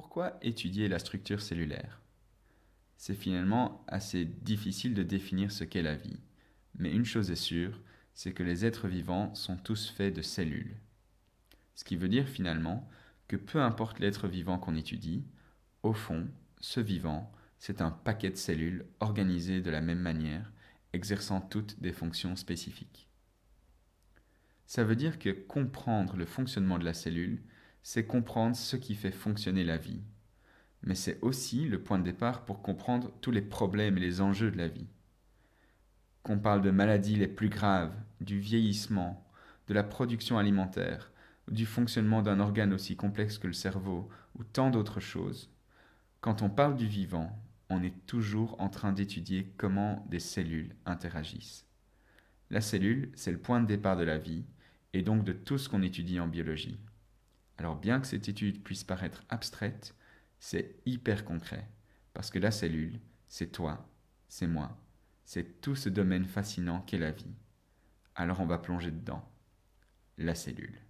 Pourquoi étudier la structure cellulaire C'est finalement assez difficile de définir ce qu'est la vie, mais une chose est sûre, c'est que les êtres vivants sont tous faits de cellules. Ce qui veut dire finalement que peu importe l'être vivant qu'on étudie, au fond, ce vivant, c'est un paquet de cellules organisées de la même manière, exerçant toutes des fonctions spécifiques. Ça veut dire que comprendre le fonctionnement de la cellule, c'est comprendre ce qui fait fonctionner la vie. Mais c'est aussi le point de départ pour comprendre tous les problèmes et les enjeux de la vie. Qu'on parle de maladies les plus graves, du vieillissement, de la production alimentaire, du fonctionnement d'un organe aussi complexe que le cerveau, ou tant d'autres choses. Quand on parle du vivant, on est toujours en train d'étudier comment des cellules interagissent. La cellule, c'est le point de départ de la vie, et donc de tout ce qu'on étudie en biologie. Alors bien que cette étude puisse paraître abstraite, c'est hyper concret, parce que la cellule, c'est toi, c'est moi, c'est tout ce domaine fascinant qu'est la vie. Alors on va plonger dedans. La cellule.